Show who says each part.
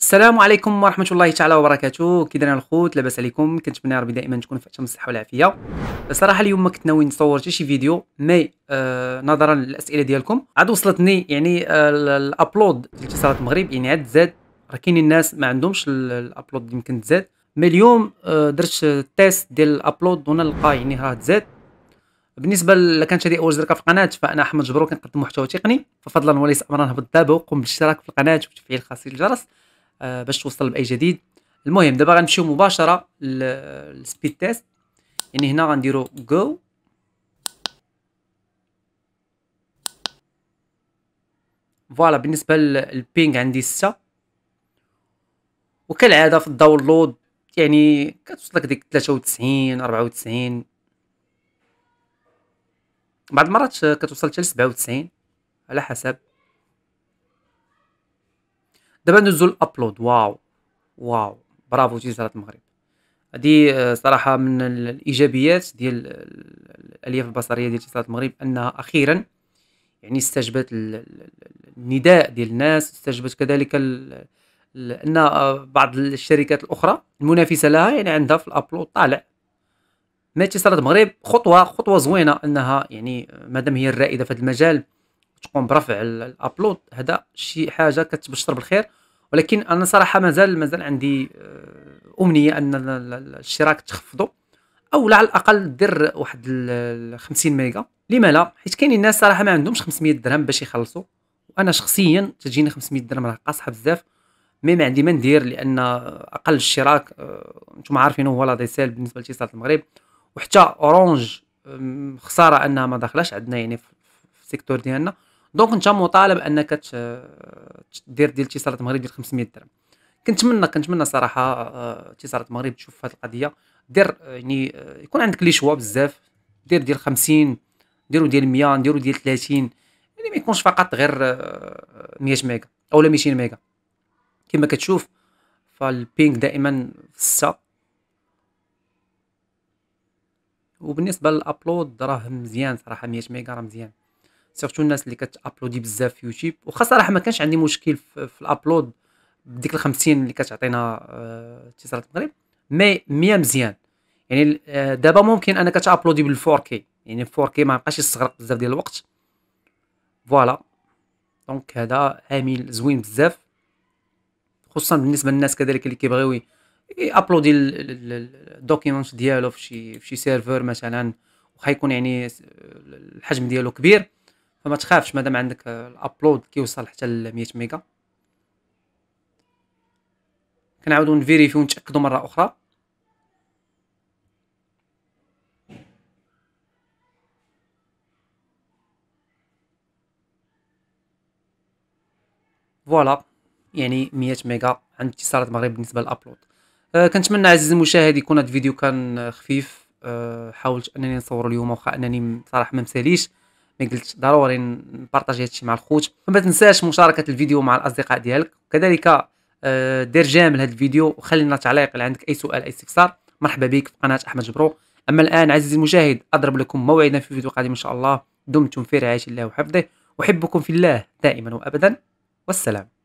Speaker 1: السلام عليكم ورحمه الله تعالى وبركاته كي داير الخوت لاباس عليكم كنتمنى ربي دائما تكون في الصحه والعافيه صراحه اليوم ما كنت ناوي نصور حتى شي فيديو مي آه نظرا للاسئله ديالكم عاد وصلتني يعني آه الابلود ديال اتصالات المغرب يعني عاد زاد راه كاينين الناس ما عندهمش الابلود يمكن تزاد مي اليوم آه درت تيست ديال الابلود ونلقى يعني راه تزاد بالنسبه كانت هذه اول زركه في القناه فانا احمد جبرو كنقدم محتوى تقني ففضلا وليس امرا هبط دابا وقم بالاشتراك في القناه وتفعيل خاصيه الجرس آه باش توصل باي جديد المهم دابا غنمشيو مباشره للسبيد تيست يعني هنا غنديرو جو فوالا بالنسبه للبينغ عندي 6 وكالعاده في الداونلود يعني كتوصلك ديك 93 94 بعض المرات كتوصل حتى ل 97 على حسب دابا ندوزو الابلود واو واو برافو جزيره المغرب هادي آه، صراحه من الايجابيات ديال الالياف البصريه ديال جزيره المغرب انها اخيرا يعني استجبت النداء ديال الناس استجبت كذلك ان آه، بعض الشركات الاخرى المنافسه لها يعني عندها في الابلود طالع ماشي اتصالات المغرب خطوه خطوه زوينه انها يعني مادام هي الرائده في هذا المجال تقوم برفع الابلود هذا شي حاجه كتبشر بالخير ولكن انا صراحه مازال مازال عندي آه، امنيه ان الاشتراك تخفضوا او على الاقل دير واحد 50 ميغا لما لا حيت كاينين الناس صراحه ما عندهمش 500 درهم باش يخلصوا وانا شخصيا تجيني 500 درهم راه قاصحه بزاف مي ما عندي ما ندير لان اقل اشتراك آه، نتوما عارفين هو لا ديسيل بالنسبه لاتصالات المغرب وحتى اورانج خساره انها ما داخلاش عندنا يعني في السيكتور ديالنا دونك انت مطالب انك دير ديال اتصالات المغرب ديال 500 درهم كنتمنى كنتمنى صراحه أه، اتصالات المغرب تشوف هذه القضيه دير أه، يعني أه، يكون عندك لي شوا بزاف دير ديال 50 ديرو ديال 100 نديرو ديال 30 يعني ما يكونش فقط غير 100 ميجا اولا 200 ميجا كما كتشوف فالبينك دائما في 6 وبالنسبه للابلود راه مزيان صراحه 100 ميجا راه مزيان سيرتو الناس اللي كتابلودي بزاف في يوتيوب وخا صراحه ما كانش عندي مشكل في, الابلود بديك ال 50 اللي كتعطينا آه، اتصالات المغرب مي 100 مزيان يعني آه، دابا ممكن انا كتابلودي بال 4 يعني 4 كي ما بقاش يستغرق بزاف ديال الوقت فوالا دونك هذا عامل زوين بزاف خصوصا بالنسبه للناس كذلك اللي كيبغيو يابلودي الدوكيومنت ديالو في شي سيرفر مثلا وحيكون يكون يعني الحجم ديالو كبير فما تخافش مادام عندك الابلود كيوصل حتى ل 100 ميجا كنعاودو نفيريفيو ونتاكدو مره اخرى فوالا يعني 100 ميجا عند اتصالات المغرب بالنسبه للابلود آه، كنتمنى عزيزي المشاهد يكون هذا الفيديو كان خفيف آه، حاولت انني نصور اليوم واخا انني صراحه ما مساليش ما قلت ضروري نبارطاجي هادشي مع الخوت فما تنساش مشاركه الفيديو مع الاصدقاء ديالك كذلك آه، دير جام لهذا الفيديو وخلي لنا تعليق الا عندك اي سؤال اي استفسار مرحبا بك في قناه احمد جبرو اما الان عزيزي المشاهد اضرب لكم موعدا في فيديو قادم ان شاء الله دمتم في رعايه الله وحفظه احبكم في الله دائما وابدا والسلام